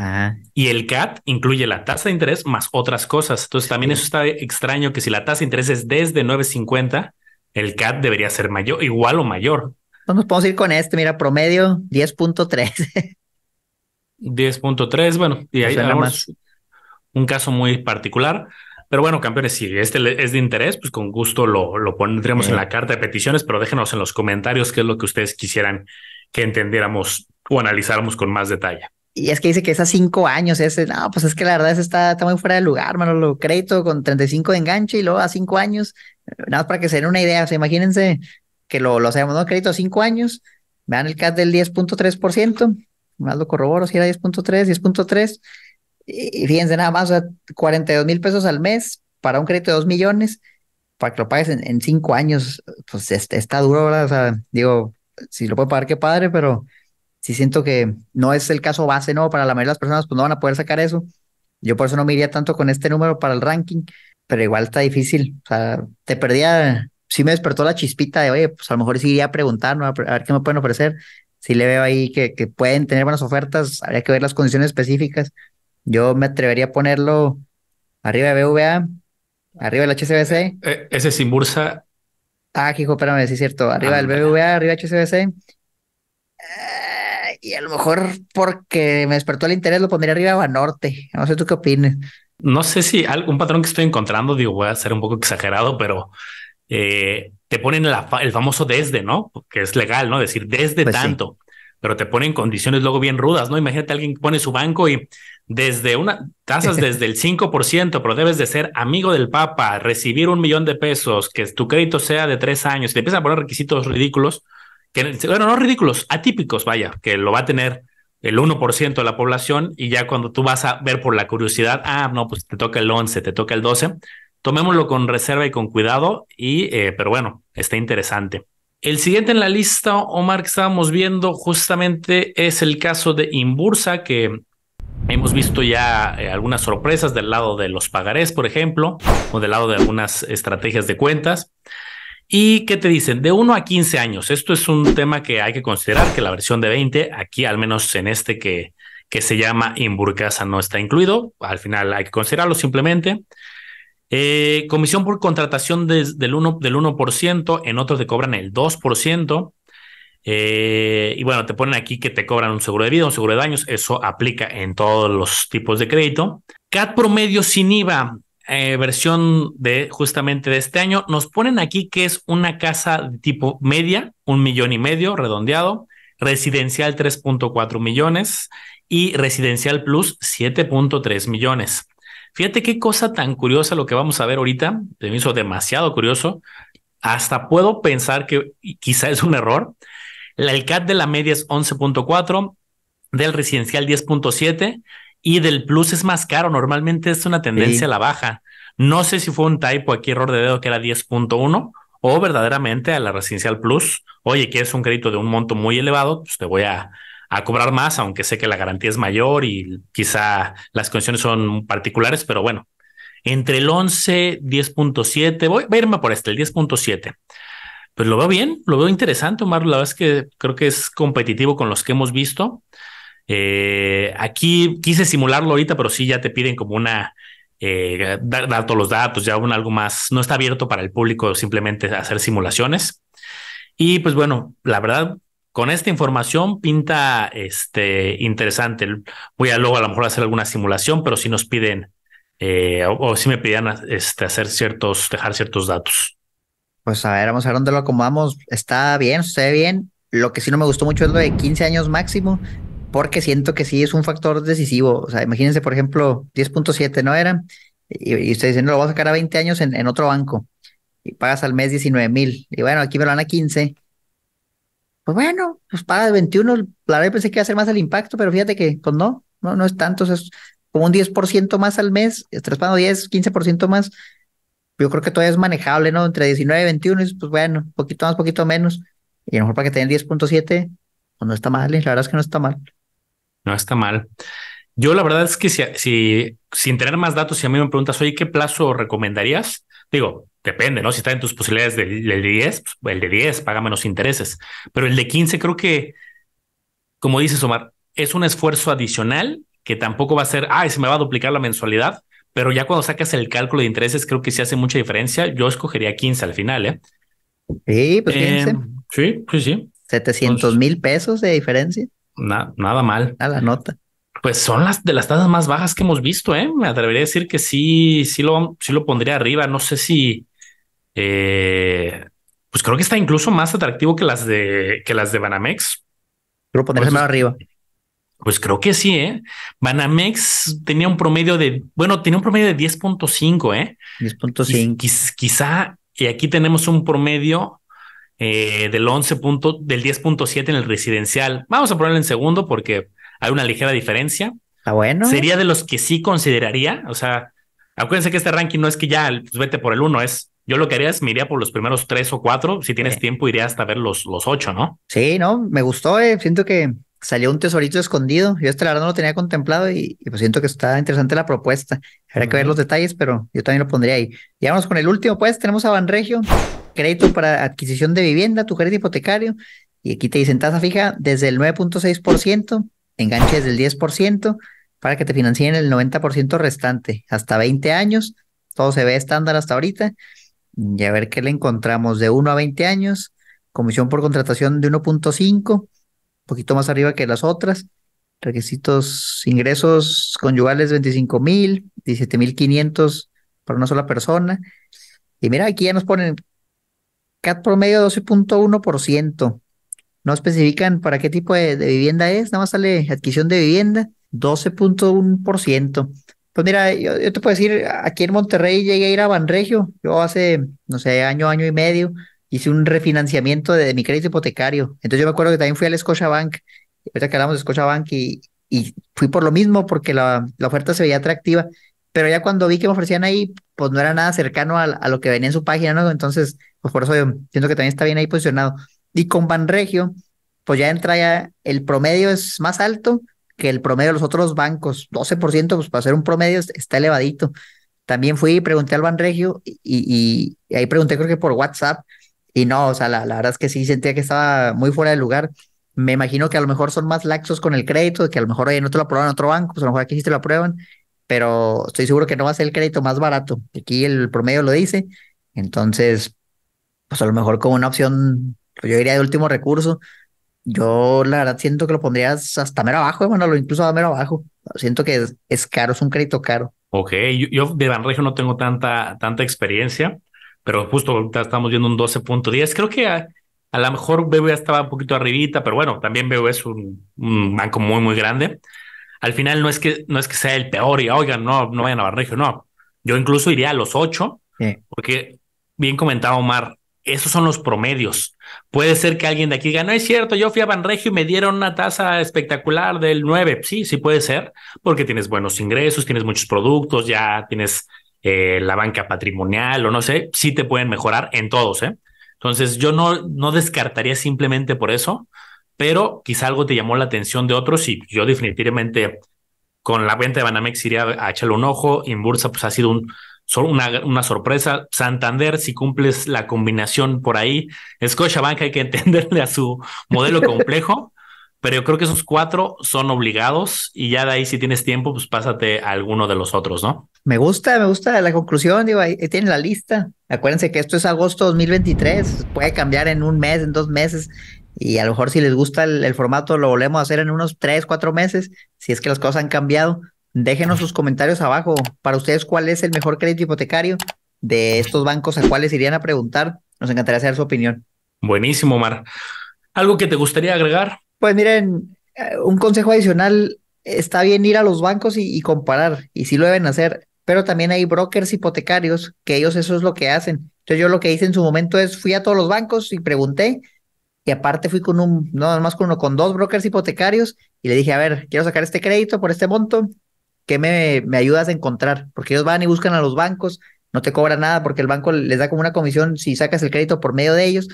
y el CAT incluye la tasa de interés más otras cosas. Entonces también eso está extraño que si la tasa de interés es desde 950, el CAT debería ser mayor, igual o mayor. Pues nos podemos ir con este, mira, promedio 10.3. 10.3, bueno, y ahí tenemos un caso muy particular. Pero bueno, campeones, si este es de interés, pues con gusto lo, lo pondremos en la carta de peticiones, pero déjenos en los comentarios qué es lo que ustedes quisieran que entendiéramos o analizáramos con más detalle. Y es que dice que es a cinco años, ese, no, pues es que la verdad es está, está muy fuera de lugar, mano lo crédito con 35 de enganche y luego a cinco años, nada para que se den una idea, o sea, imagínense que lo, lo hacemos, ¿no? Crédito a cinco años, vean el CAT del 10.3%, más lo corroboro, si era 10.3, 10.3, y fíjense nada más, o sea, 42 mil pesos al mes para un crédito de 2 millones, para que lo pagues en, en cinco años, pues este, está duro, ¿verdad? O sea, digo, si lo puedo pagar, qué padre, pero si siento que no es el caso base, ¿no? Para la mayoría de las personas, pues no van a poder sacar eso. Yo por eso no me iría tanto con este número para el ranking, pero igual está difícil. O sea, te perdía, sí me despertó la chispita de, oye, pues a lo mejor sí iría a preguntar, a ver qué me pueden ofrecer, si le veo ahí que, que, pueden tener buenas ofertas, habría que ver las condiciones específicas. Yo me atrevería a ponerlo arriba de BVA, arriba del HCBC. Eh, eh, ese sin bursa. Ah, hijo, espérame, sí es cierto. Arriba del BVA, arriba del HCBC. Eh, y a lo mejor porque me despertó el interés lo pondría arriba a Norte. No sé tú qué opinas. No sé si algún patrón que estoy encontrando, digo, voy a ser un poco exagerado, pero te ponen el famoso desde, ¿no? Que es legal, ¿no? Decir desde pues tanto, pero te ponen condiciones luego bien rudas, ¿no? Imagínate alguien que pone su banco y desde una, tasas desde el 5%, pero debes de ser amigo del Papa, recibir un millón de pesos, que tu crédito sea de tres años, y te empiezan a poner requisitos ridículos, que, bueno, no ridículos, atípicos, vaya, que lo va a tener el 1% de la población y ya cuando tú vas a ver por la curiosidad, ah, no, pues te toca el 11, te toca el 12, Tomémoslo con reserva y con cuidado, y, eh, pero bueno, está interesante. El siguiente en la lista, Omar, que estábamos viendo justamente es el caso de Imbursa, que hemos visto ya eh, algunas sorpresas del lado de los pagarés, por ejemplo, o del lado de algunas estrategias de cuentas. ¿Y qué te dicen? De 1 a 15 años. Esto es un tema que hay que considerar, que la versión de 20, aquí al menos en este que, que se llama Imburcasa, no está incluido. Al final hay que considerarlo simplemente. Eh, comisión por contratación del, 1, del 1%, en otros te cobran el 2%. Eh, y bueno, te ponen aquí que te cobran un seguro de vida, un seguro de daños, eso aplica en todos los tipos de crédito. CAT promedio sin IVA, eh, versión de justamente de este año, nos ponen aquí que es una casa de tipo media, un millón y medio redondeado, residencial 3.4 millones y residencial plus 7.3 millones. Fíjate qué cosa tan curiosa lo que vamos a ver ahorita, me hizo demasiado curioso, hasta puedo pensar que quizá es un error. El CAT de la media es 11.4, del residencial 10.7 y del plus es más caro, normalmente es una tendencia a la baja. No sé si fue un typo aquí, error de dedo que era 10.1 o verdaderamente a la residencial plus. Oye, que es un crédito de un monto muy elevado, pues te voy a a cobrar más, aunque sé que la garantía es mayor y quizá las condiciones son particulares, pero bueno, entre el 11, 10.7, voy, a irme por este, el 10.7. Pues lo veo bien, lo veo interesante, Omar. La verdad es que creo que es competitivo con los que hemos visto. Eh, aquí quise simularlo ahorita, pero sí ya te piden como una, eh, dar, todos los datos, ya un algo más. No está abierto para el público simplemente hacer simulaciones. Y pues bueno, la verdad, con esta información pinta este, interesante. Voy a luego a lo mejor hacer alguna simulación, pero si nos piden eh, o, si me pidieran este, hacer ciertos, dejar ciertos datos. Pues a ver, vamos a ver dónde lo acomodamos. Está bien, ve bien. Lo que sí no me gustó mucho es lo de 15 años máximo, porque siento que sí es un factor decisivo. O sea, imagínense, por ejemplo, 10.7 no era, y, y ustedes dicen, lo voy a sacar a 20 años en, en otro banco, y pagas al mes 19 mil, y bueno, aquí me lo dan a 15 pues bueno, pues paga de 21, la verdad pensé que iba a ser más el impacto, pero fíjate que, pues no, no, no es tanto, es como un 10% más al mes, estás pagando 10, 15% más, yo creo que todavía es manejable, ¿no? Entre 19 y 21, pues bueno, poquito más, poquito menos, y a lo mejor para que tengan 10.7, pues no está mal, ¿eh? la verdad es que no está mal. No está mal. Yo la verdad es que si, si sin tener más datos, si a mí me preguntas, oye, ¿qué plazo recomendarías? Digo, depende, ¿no? Si está en tus posibilidades del, del 10, pues el de 10 paga menos intereses, pero el de 15 creo que, como dices, Omar, es un esfuerzo adicional que tampoco va a ser, ay, se me va a duplicar la mensualidad, pero ya cuando sacas el cálculo de intereses, creo que sí hace mucha diferencia. Yo escogería 15 al final, ¿eh? Sí, pues em, sí, sí, sí. 700 mil pesos de diferencia. nada mal. A la nota. Pues son las de las tasas más bajas que hemos visto, ¿eh? Me atrevería a decir que sí, sí lo, sí lo pondría arriba. No sé si eh, pues creo que está incluso más atractivo que las de que las de Banamex. Lo ponerse pues, más arriba. Pues creo que sí, ¿eh? Banamex tenía un promedio de, bueno, tenía un promedio de 10.5, ¿eh? 10.5. quizá, y aquí tenemos un promedio eh, del 11. del 10.7 en el residencial. Vamos a ponerlo en segundo porque hay una ligera diferencia. Ah, bueno. Sería de los que sí consideraría, o sea, acuérdense que este ranking no es que ya pues, vete por el uno, es yo lo que haría es me iría por los primeros tres o cuatro. Si tienes tiempo, iría hasta ver los, los ocho, ¿no? Sí, no, me gustó. Eh. Siento que salió un tesorito escondido. Yo este la verdad no lo tenía contemplado y, pues siento que está interesante la propuesta. Habrá que ver los detalles, pero yo también lo pondría ahí. Y vamos con el último, pues. Tenemos a Banregio, crédito para adquisición de vivienda, tu crédito hipotecario. Y aquí te dicen tasa fija desde el 9.6%, enganche desde el 10%, para que te financien el 90% restante, hasta 20 años. Todo se ve estándar hasta ahorita y a ver qué le encontramos de 1 a 20 años, comisión por contratación de 1.5, un poquito más arriba que las otras, requisitos, ingresos conyugales 25 mil, 17 mil 500 para una sola persona. Y mira, aquí ya nos ponen CAT promedio 12.1%. No especifican para qué tipo de, vivienda es, nada más sale adquisición de vivienda 12.1%. Pues mira, yo, te puedo decir, aquí en Monterrey llegué a ir a Banregio. Yo hace, no sé, año, año y medio, hice un refinanciamiento de, mi crédito hipotecario. Entonces yo me acuerdo que también fui al Bank, ahorita que hablamos de Scotiabank, y, y fui por lo mismo porque la, oferta se veía atractiva. Pero ya cuando vi que me ofrecían ahí, pues no era nada cercano a, lo que venía en su página, ¿no? Entonces, pues por eso yo siento que también está bien ahí posicionado. Y con Banregio, pues ya entra ya, el promedio es más alto, que el promedio de los otros bancos, 12%, pues para hacer un promedio está elevadito. También fui y pregunté al Banregio y, y, ahí pregunté creo que por WhatsApp y no, o sea, la, la, verdad es que sí sentía que estaba muy fuera de lugar. Me imagino que a lo mejor son más laxos con el crédito, que a lo mejor oye, no te lo aprueban en otro banco, pues a lo mejor aquí sí te lo aprueban, pero estoy seguro que no va a ser el crédito más barato. Aquí el promedio lo dice. Entonces, pues a lo mejor como una opción, yo diría de último recurso, yo la verdad siento que lo pondrías hasta mero abajo, eh, lo incluso a mero abajo. Siento que es, caro, es un crédito caro. Ok, yo, de Banregio no tengo tanta, tanta experiencia, pero justo ahorita estamos viendo un 12.10. Creo que a, lo mejor ya estaba un poquito arribita, pero bueno, también BBVA es un, banco muy, muy grande. Al final no es que, no es que sea el peor y oigan, no, no vayan a Banregio, no. Yo incluso iría a los 8, porque bien comentaba Omar, esos son los promedios. Puede ser que alguien de aquí diga, no es cierto, yo fui a Banregio y me dieron una tasa espectacular del 9. Sí, sí puede ser, porque tienes buenos ingresos, tienes muchos productos, ya tienes eh, la banca patrimonial o no sé, sí te pueden mejorar en todos. ¿eh? Entonces, yo no, no descartaría simplemente por eso, pero quizá algo te llamó la atención de otros y yo definitivamente con la venta de Banamex iría a echarle un ojo. Inbursa, pues ha sido un son una, una, sorpresa. Santander, si cumples la combinación por ahí, Scotiabank hay que entenderle a su modelo complejo, pero yo creo que esos cuatro son obligados y ya de ahí si tienes tiempo, pues pásate a alguno de los otros, ¿no? Me gusta, me gusta la conclusión, digo, ahí, tienen la lista. Acuérdense que esto es agosto 2023, puede cambiar en un mes, en dos meses. Y a lo mejor si les gusta el, el formato lo volvemos a hacer en unos tres, cuatro meses, si es que las cosas han cambiado Déjenos sus comentarios abajo. Para ustedes, ¿cuál es el mejor crédito hipotecario de estos bancos a cuáles irían a preguntar? Nos encantaría saber su opinión. Buenísimo, Mar. ¿Algo que te gustaría agregar? Pues miren, eh, un consejo adicional, está bien ir a los bancos y, comparar, y si lo deben hacer, pero también hay brokers hipotecarios que ellos eso es lo que hacen. Entonces yo lo que hice en su momento es fui a todos los bancos y pregunté, y aparte fui con un, no, más con uno, con dos brokers hipotecarios, y le dije, a ver, quiero sacar este crédito por este monto, ¿qué me, ayudas a encontrar? Porque ellos van y buscan a los bancos, no te cobran nada porque el banco les da como una comisión si sacas el crédito por medio de ellos.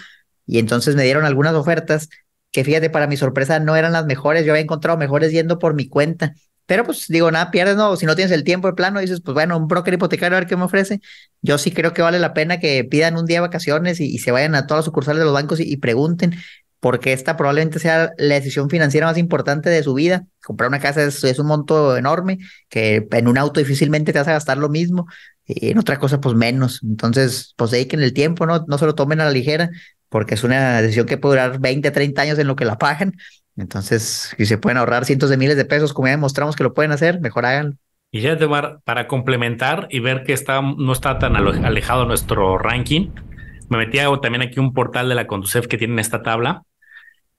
Y entonces me dieron algunas ofertas que fíjate, para mi sorpresa no eran las mejores, yo había encontrado mejores yendo por mi cuenta. Pero pues digo, nada, pierdes, no, si no tienes el tiempo de plano, dices, pues bueno, un broker hipotecario a ver qué me ofrece. Yo sí creo que vale la pena que pidan un día de vacaciones y, se vayan a todas las sucursales de los bancos y pregunten porque esta probablemente sea la decisión financiera más importante de su vida. Comprar una casa es, un monto enorme, que en un auto difícilmente te vas a gastar lo mismo, y en otra cosa pues menos. Entonces, pues dediquen el tiempo, ¿no? No se lo tomen a la ligera, porque es una decisión que puede durar 20, 30 años en lo que la pagan. Entonces, si se pueden ahorrar cientos de miles de pesos, como ya demostramos que lo pueden hacer, mejor háganlo. Y ya tomar para complementar y ver que está, no está tan alejado nuestro ranking, me metí también aquí un portal de la Conducef que tienen esta tabla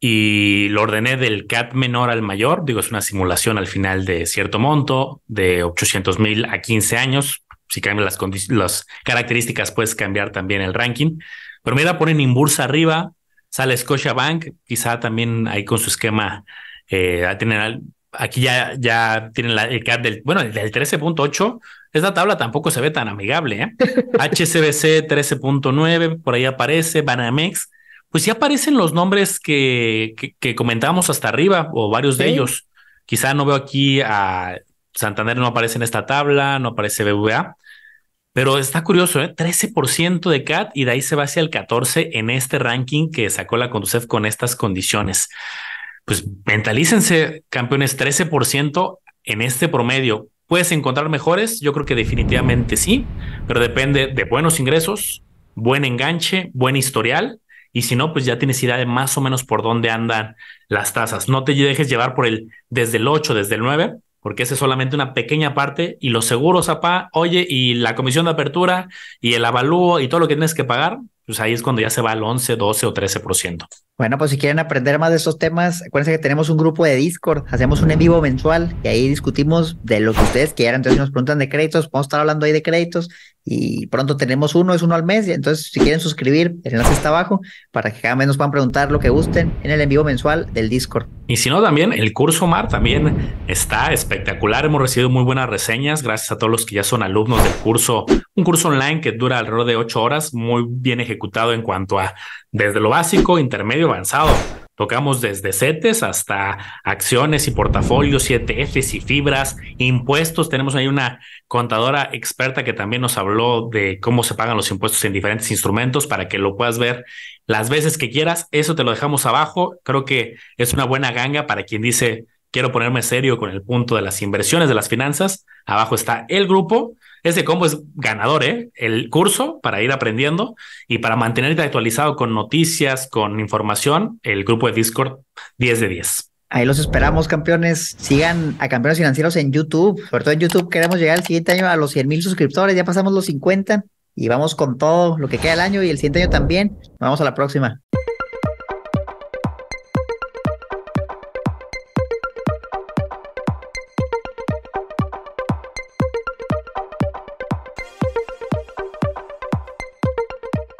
y lo ordené del CAT menor al mayor. Digo, es una simulación al final de cierto monto, de 800 mil a 15 años. Si cambian las, las características, puedes cambiar también el ranking. Pero mira, ponen Inbursa arriba, sale Bank, quizá también ahí con su esquema, eh, aquí ya, ya tienen el CAT del, bueno, 13.8. Esta tabla tampoco se ve tan amigable. ¿eh? HCBC 13.9, por ahí aparece, Banamex pues ya aparecen los nombres que, que, comentábamos hasta arriba, o varios de ellos. Quizá no veo aquí a Santander, no aparece en esta tabla, no aparece BVA, pero está curioso, ¿eh? 13% de CAT y de ahí se va hacia el 14% en este ranking que sacó la Conducef con estas condiciones. Pues mentalícense, campeones, 13% en este promedio. ¿Puedes encontrar mejores? Yo creo que definitivamente sí, pero depende de buenos ingresos, buen enganche, buen historial y si no, pues ya tienes idea de más o menos por dónde andan las tasas. No te dejes llevar por el desde el 8, desde el 9, porque esa es solamente una pequeña parte. Y los seguros, apá, oye, y la comisión de apertura y el avalúo y todo lo que tienes que pagar, pues ahí es cuando ya se va al 11, 12 o 13%. Bueno, pues si quieren aprender más de estos temas, acuérdense que tenemos un grupo de Discord, hacemos un en vivo mensual y ahí discutimos de lo que ustedes quieran. Entonces, si nos preguntan de créditos, vamos a estar hablando ahí de créditos y pronto tenemos uno, es uno al mes. Entonces, si quieren suscribir, el enlace está abajo para que cada vez nos puedan preguntar lo que gusten en el en vivo mensual del Discord. Y si no, también el curso MAR también está espectacular. Hemos recibido muy buenas reseñas. Gracias a todos los que ya son alumnos del curso. Un curso online que dura alrededor de ocho horas, muy bien ejecutado en cuanto a desde lo básico, intermedio, avanzado. Tocamos desde CETES hasta acciones y portafolios, 7Fs y fibras, impuestos. Tenemos ahí una contadora experta que también nos habló de cómo se pagan los impuestos en diferentes instrumentos para que lo puedas ver las veces que quieras. Eso te lo dejamos abajo. Creo que es una buena ganga para quien dice, quiero ponerme serio con el punto de las inversiones, de las finanzas, abajo está el grupo. Ese combo es ganador, ¿eh? El curso para ir aprendiendo y para mantenerte actualizado con noticias, con información, el grupo de Discord 10 de 10. Ahí los esperamos, campeones. Sigan a Campeones Financieros en YouTube. Sobre todo en YouTube queremos llegar el siguiente año a los 100 mil suscriptores. Ya pasamos los 50 y vamos con todo lo que queda el año y el siguiente año también. Vamos a la próxima.